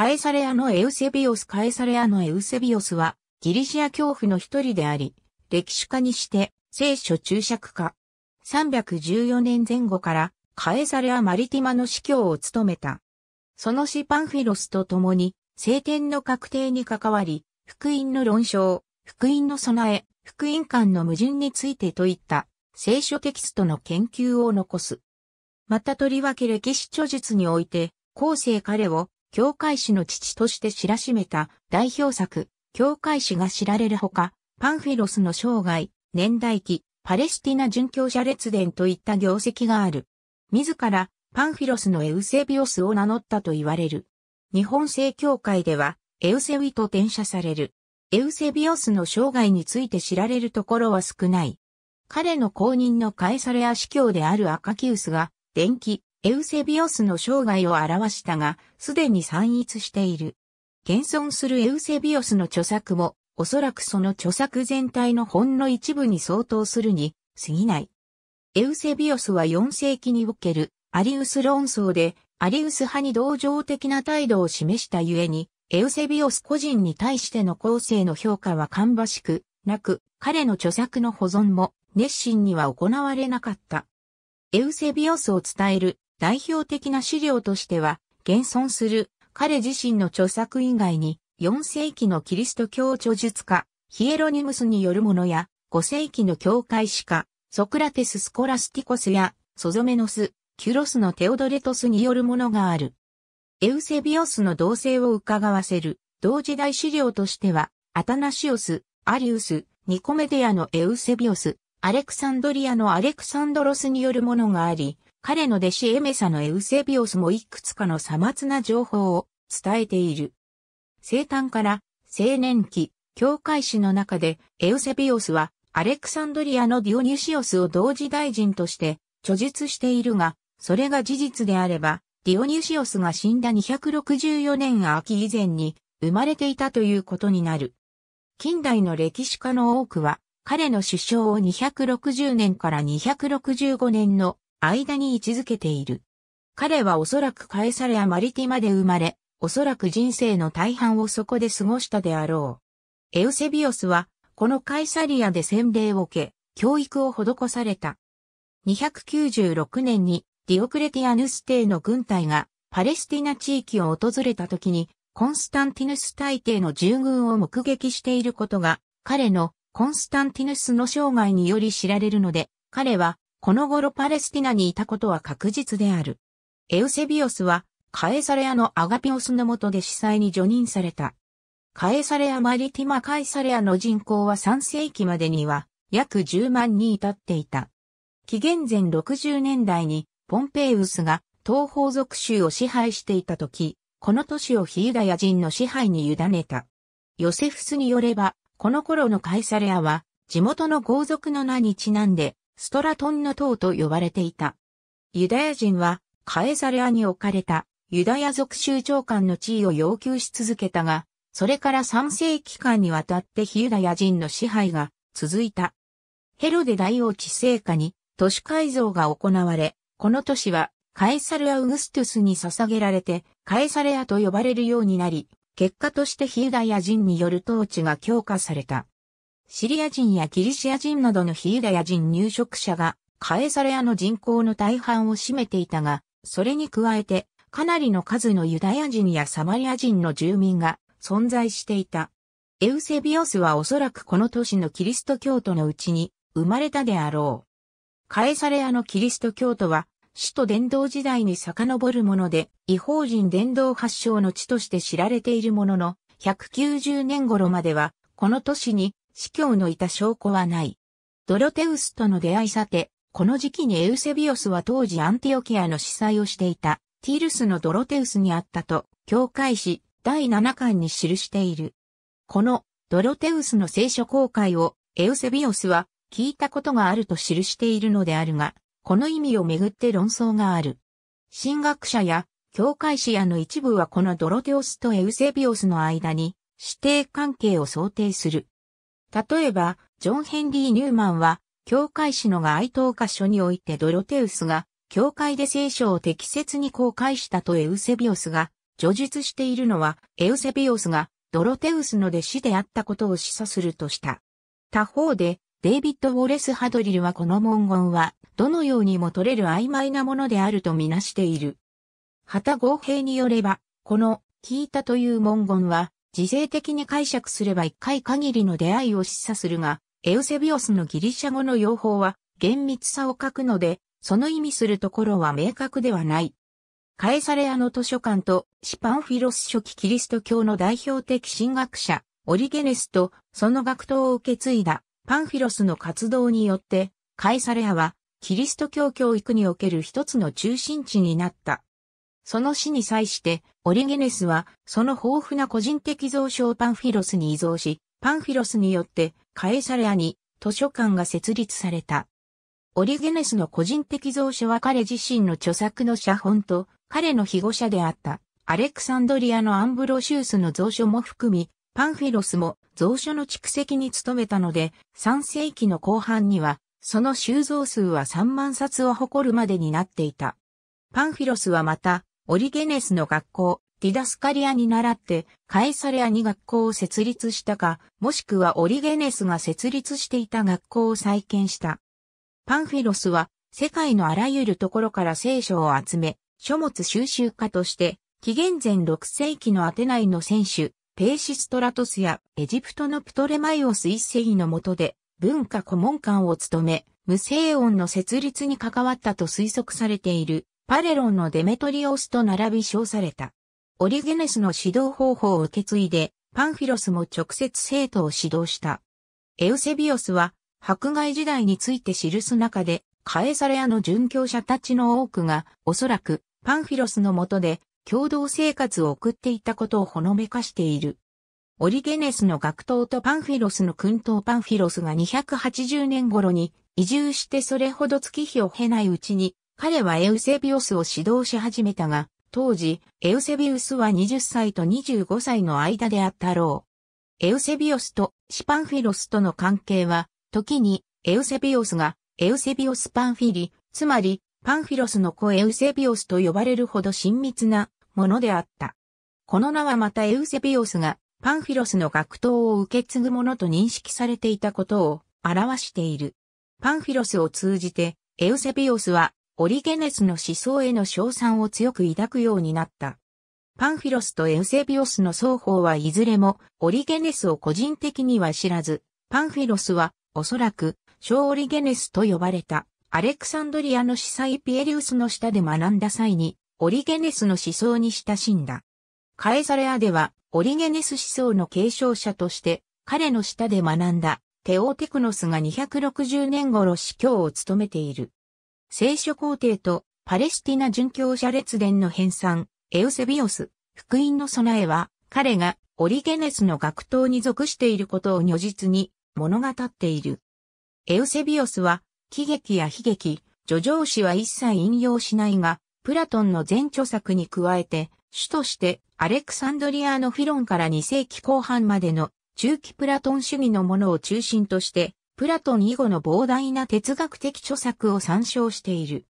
カエサレアのエウセビオスカエサレアのエウセビオスはギリシア教父の一人であり、歴史家にして聖書注釈家。314年前後からカエサレア・マリティマの司教を務めた。その死パンフィロスと共に聖典の確定に関わり、福音の論証、福音の備え、福音観の矛盾についてといった聖書テキストの研究を残す。またとりわけ歴史著述において、後世彼を教会史の父として知らしめた代表作、教会史が知られるほか、パンフィロスの生涯、年代記、パレスティナ殉教者列伝といった業績がある。自ら、パンフィロスのエウセビオスを名乗ったと言われる。日本正教会では、エウセウィと転写される。エウセビオスの生涯について知られるところは少ない。彼の後任のカエサレア司教であるアカキウスが、電気、エウセビオスの生涯を表したが、すでに散逸している。現存するエウセビオスの著作も、おそらくその著作全体のほんの一部に相当するに、過ぎない。エウセビオスは4世紀におけるアリウス論争で、アリウス派に同情的な態度を示したゆえに、エウセビオス個人に対しての後世の評価は芳しく、なく、彼の著作の保存も熱心には行われなかった。エウセビオスを伝える代表的な資料としては、現存する彼自身の著作以外に、4世紀のキリスト教著述家、ヒエロニムスによるものや、5世紀の教会史家、ソクラテス・スコラスティコスや、ソゾメノス、キュロスのテオドレトスによるものがある。エウセビオスの動静を伺わせる、同時代資料としては、アタナシオス、アリウス、ニコメディアのエウセビオス、アレクサンドリアのアレクサンドロスによるものがあり、彼の弟子エメサのエウセビオスもいくつかのさまつな情報を伝えている。生誕から青年期、教会史の中でエウセビオスはアレクサンドリアのディオニュシオスを同時大臣として著述しているが、それが事実であれば、ディオニュシオスが死んだ264年秋以前に生まれていたということになる。近代の歴史家の多くは、彼の首相を260年から265年の間に位置づけている。彼はおそらくカエサレア・マリティまで生まれ、おそらく人生の大半をそこで過ごしたであろう。エウセビオスは、このカエサリアで洗礼を受け、教育を施された。296年にディオクレティアヌス帝の軍隊がパレスティナ地域を訪れた時にコンスタンティヌス大帝の従軍を目撃していることが彼のコンスタンティヌスの生涯により知られるので彼はこの頃パレスティナにいたことは確実である。エウセビオスは、カエサレアのアガピオスの下で司祭に除任された。カエサレア・マリティマ・カエサレアの人口は3世紀までには約10万に至っていた。紀元前60年代にポンペイウスが東方属州を支配していた時、この都市をヒユダヤ人の支配に委ねた。ヨセフスによれば、この頃のカエサレアは地元の豪族の名にちなんでストラトンの塔と呼ばれていた。ユダヤ人は、カエサレアに置かれたユダヤ族州長官の地位を要求し続けたが、それから3世紀間にわたって非ユダヤ人の支配が続いた。ヘロデ大王治世下に都市改造が行われ、この都市はカエサルア・ウグストゥスに捧げられてカエサレアと呼ばれるようになり、結果として非ユダヤ人による統治が強化された。シリア人やギリシア人などのヒユダヤ人入植者がカエサレアの人口の大半を占めていたが、それに加えてかなりの数のユダヤ人やサマリア人の住民が存在していた。エウセビオスはおそらくこの都市のキリスト教徒のうちに生まれたであろう。カエサレアのキリスト教徒は、首都伝道時代に遡るもので、違法人伝道発祥の地として知られているものの、190年頃までは、この都市に司教のいた証拠はない。ドロテウスとの出会いさて、この時期にエウセビオスは当時アンティオキアの司祭をしていた、ティルスのドロテウスにあったと、教会史第7巻に記している。このドロテウスの聖書公開をエウセビオスは聞いたことがあると記しているのであるが、この意味をめぐって論争がある。神学者や教会史やの一部はこのドロテオスとエウセビオスの間に指定関係を想定する。例えば、ジョン・ヘンリー・ニューマンは、教会史のが愛悼箇所においてドロテウスが、教会で聖書を適切に公開したとエウセビオスが、叙述しているのは、エウセビオスが、ドロテウスの弟子であったことを示唆するとした。他方で、デイビッド・ウォレス・ハドリルはこの文言は、どのようにも取れる曖昧なものであるとみなしている。旗合併によれば、この、聞いたという文言は、時制的に解釈すれば一回限りの出会いを示唆するが、エウセビオスのギリシャ語の用法は厳密さを書くので、その意味するところは明確ではない。カエサレアの図書館とシパンフィロス初期キリスト教の代表的神学者、オリゲネスとその学徒を受け継いだパンフィロスの活動によって、カエサレアはキリスト教教育における一つの中心地になった。その死に際して、オリゲネスは、その豊富な個人的蔵書をパンフィロスに依存し、パンフィロスによって、カエサレアに図書館が設立された。オリゲネスの個人的蔵書は彼自身の著作の写本と、彼の庇護者であった、アレクサンドリアのアンブロシウスの蔵書も含み、パンフィロスも蔵書の蓄積に努めたので、3世紀の後半には、その収蔵数は3万冊を誇るまでになっていた。パンフィロスはまた、オリゲネスの学校、ディダスカリアに倣って、カエサレアに学校を設立したか、もしくはオリゲネスが設立していた学校を再建した。パンフィロスは、世界のあらゆるところから聖書を集め、書物収集家として、紀元前6世紀のアテナイの選手、ペーシストラトスやエジプトのプトレマイオス一世の下で文化顧問官を務め、無声音の設立に関わったと推測されている。パレロンのデメトリオスと並び称された。オリゲネスの指導方法を受け継いで、パンフィロスも直接生徒を指導した。エウセビオスは、迫害時代について記す中で、カエサレアの殉教者たちの多くが、おそらく、パンフィロスの下で、共同生活を送っていたことをほのめかしている。オリゲネスの学徒とパンフィロスの訓頭パンフィロスが280年頃に移住してそれほど月日を経ないうちに彼はエウセビオスを指導し始めたが、当時、エウセビウスは20歳と25歳の間であったろう。エウセビオスとシパンフィロスとの関係は、時にエウセビオスがエウセビオスパンフィリ、つまりパンフィロスの子エウセビオスと呼ばれるほど親密なものであった。この名はまたエウセビオスがパンフィロスの学頭を受け継ぐものと認識されていたことを表している。パンフィロスを通じてエウセビオスはオリゲネスの思想への称賛を強く抱くようになった。パンフィロスとエウセビオスの双方はいずれもオリゲネスを個人的には知らず、パンフィロスはおそらく小オリゲネスと呼ばれたアレクサンドリアの司祭ピエリウスの下で学んだ際にオリゲネスの思想に親しんだ。カエサレアではオリゲネス思想の継承者として彼の下で学んだテオーテクノスが260年頃司教を務めている。聖書皇帝とパレスティナ殉教者列伝の編纂、エウセビオス、福音の備えは、彼がオリゲネスの学頭に属していることを如実に物語っている。エウセビオスは、喜劇や悲劇、叙情詩は一切引用しないが、プラトンの前著作に加えて、主としてアレクサンドリアのフィロンから2世紀後半までの中期プラトン主義のものを中心としてプラトン以後の膨大な哲学的著作を参照している。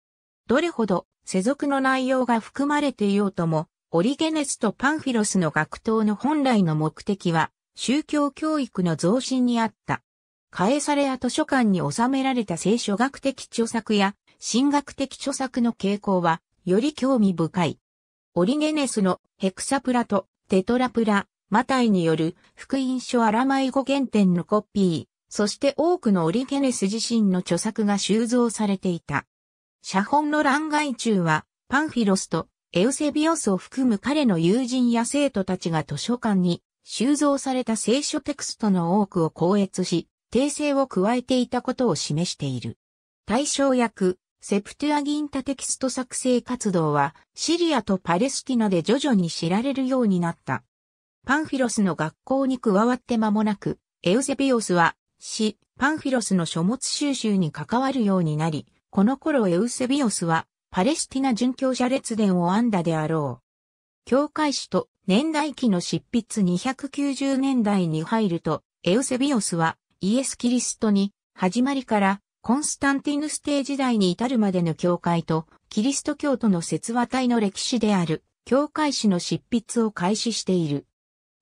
どれほど世俗の内容が含まれていようとも、オリゲネスとパンフィロスの学党の本来の目的は、宗教教育の増進にあった。カエサレア図書館に収められた聖書学的著作や、神学的著作の傾向は、より興味深い。オリゲネスのヘクサプラとテトラプラ、マタイによる福音書アラマイ語原点のコピー。そして多くのオリケネス自身の著作が収蔵されていた。写本の欄外中は、パンフィロスとエウセビオスを含む彼の友人や生徒たちが図書館に収蔵された聖書テクストの多くを校閲し、訂正を加えていたことを示している。対象役、セプトゥアギンタテキスト作成活動は、シリアとパレスティナで徐々に知られるようになった。パンフィロスの学校に加わって間もなく、エウセビオスはし、パンフィロスの書物収集に関わるようになり、この頃エウセビオスは、パレスティナ殉教者列伝を編んだであろう。教会史と年代記の執筆290年代に入ると、エウセビオスはイエス・キリストに始まりからコンスタンティヌス帝時代に至るまでの教会とキリスト教徒の説話体の歴史である教会史の執筆を開始している。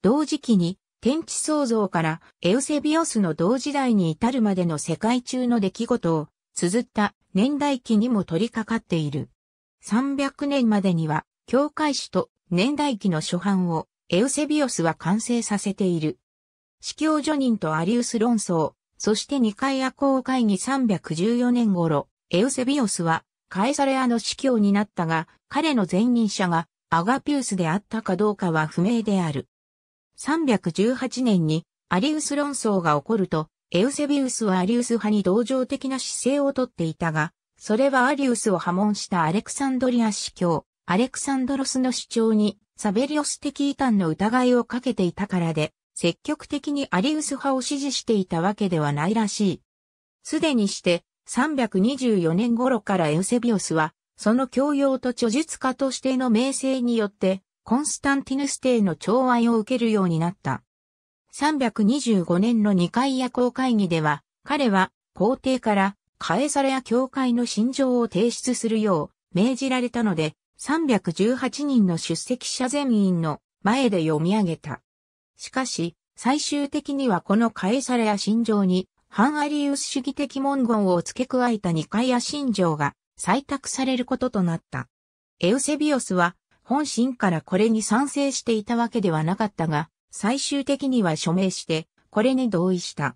同時期に天地創造からエウセビオスの同時代に至るまでの世界中の出来事を綴った年代記にも取り掛かっている。300年までには教会史と年代記の初版をエウセビオスは完成させている。司教助人とアリウス論争、そして二回夜行会議314年頃、エウセビオスはカエサレアの司教になったが、彼の前任者がアガピウスであったかどうかは不明である。318年にアリウス論争が起こると、エウセビウスはアリウス派に同情的な姿勢をとっていたが、それはアリウスを破門したアレクサンドリア司教、アレクサンドロスの主張にサベリオス的異端の疑いをかけていたからで、積極的にアリウス派を支持していたわけではないらしい。すでにして324年頃からエウセビオスは、その教養と著述家としての名声によって、コンスタンティヌス帝の寵愛を受けるようになった。325年の二階夜行会議では、彼は皇帝からカエサレア教会の信条を提出するよう命じられたので、318人の出席者全員の前で読み上げた。しかし、最終的にはこのカエサレア信条に、反アリウス主義的文言を付け加えた二階イア信条が採択されることとなった。エウセビオスは本心からこれに賛成していたわけではなかったが、最終的には署名して、これに同意した。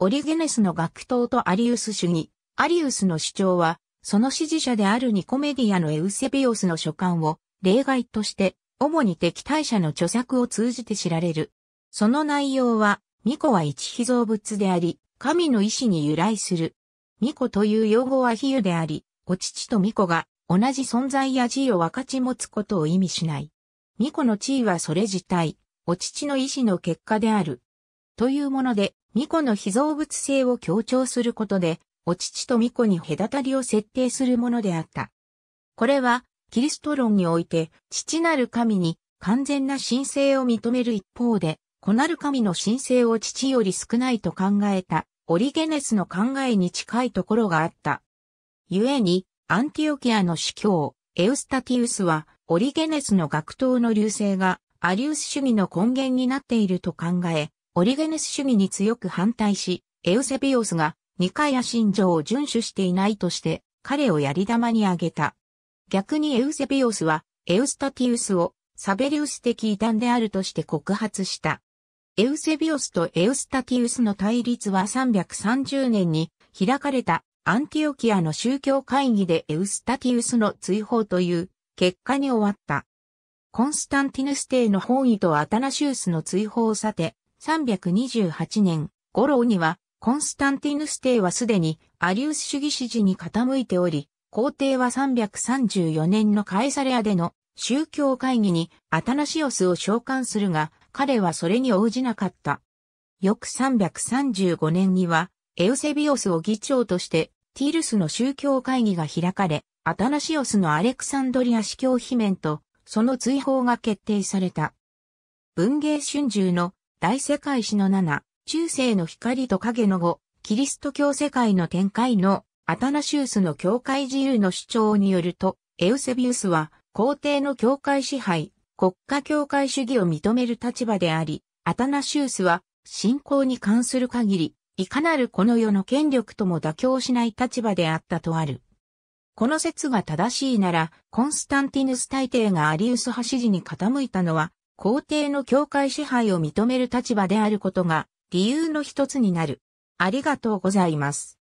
オリゲネスの学党とアリウス主義、アリウスの主張は、その支持者であるニコメディアのエウセビオスの書簡を例外として、主に敵対者の著作を通じて知られる。その内容は、巫女は一被造物であり、神の意志に由来する。巫女という用語は比喩であり、お乳と巫女が同じ存在や地位を分かち持つことを意味しない。巫女の地位はそれ自体、お父の意志の結果である。というもので、巫女の非造物性を強調することで、お父と巫女に隔たりを設定するものであった。これは、キリスト論において、父なる神に完全な神聖を認める一方で、子なる神の神聖を父より少ないと考えた、オリゲネスの考えに近いところがあった。故に、アンティオキアの司教、エウスタティウスは、オリゲネスの学党の流星が、アリウス主義の根源になっていると考え、オリゲネス主義に強く反対し、エウセビオスが、ニカヤ信条を遵守していないとして、彼をやり玉に挙げた。逆にエウセビオスは、エウスタティウスを、サベリウス的異端であるとして告発した。エウセビオスとエウスタティウスの対立は330年に開かれたアンティオキアの宗教会議でエウスタティウスの追放という結果に終わった。コンスタンティヌス帝の本意とアタナシウスの追放をさて、328年、頃には、コンスタンティヌス帝はすでにアリウス主義支持に傾いており、皇帝は334年のカエサレアでの宗教会議にアタナシオスを召喚するが、彼はそれに応じなかった。翌335年には、エウセビオスを議長として、ティルスの宗教会議が開かれ、アタナシオスのアレクサンドリア司教罷免と、その追放が決定された。文芸春秋の大世界史の7、中世の光と影の後、キリスト教世界の展開のアタナシウスの教会自由の主張によると、エウセビウスは皇帝の教会支配、国家教会主義を認める立場であり、アタナシウスは信仰に関する限り、いかなるこの世の権力とも妥協しない立場であったとある。この説が正しいなら、コンスタンティヌス大帝がアリウス派支持に傾いたのは、皇帝の教会支配を認める立場であることが理由の一つになる。ありがとうございます。